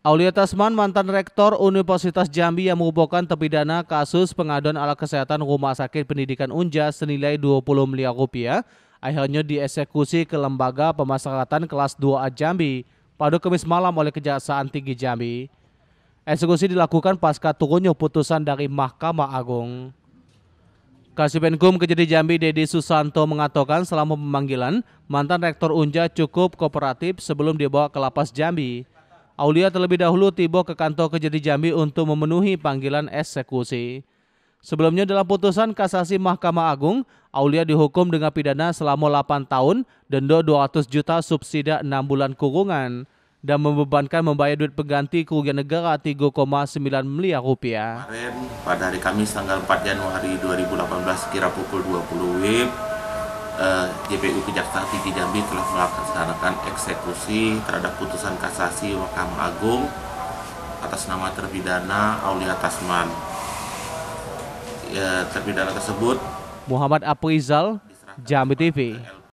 Aulia Tasman, mantan rektor Universitas Jambi yang merupakan terpidana kasus pengaduan alat kesehatan Rumah Sakit Pendidikan Unja senilai 20 miliar rupiah, akhirnya dieksekusi ke Lembaga Pemasyarakatan Kelas 2A Jambi pada Kamis malam oleh Kejaksaan Tinggi Jambi. Eksekusi dilakukan pasca turunnya putusan dari Mahkamah Agung. Kasipenkum Kejadi Jambi Dedi Susanto mengatakan selama pemanggilan, mantan Rektor Unja cukup kooperatif sebelum dibawa ke lapas Jambi. Aulia terlebih dahulu tiba ke kantor Kejati Jambi untuk memenuhi panggilan eksekusi. Sebelumnya dalam putusan kasasi Mahkamah Agung, Aulia dihukum dengan pidana selama 8 tahun, denda 200 juta subsidi 6 bulan kurungan, dan membebankan membayar duit pengganti kerugian negara 3,9 miliar rupiah. Kemarin pada hari Kamis tanggal 4 Januari 2018 kira pukul 20 WIB, JPU eh, Kejaksaan Tinggi Jambi telah melaksanakan eksekusi terhadap putusan kasasi Mahkamah Agung atas nama terpidana Aulia Tasman. Ya, terpidana tersebut Muhammad Aprizal, Jambi TV.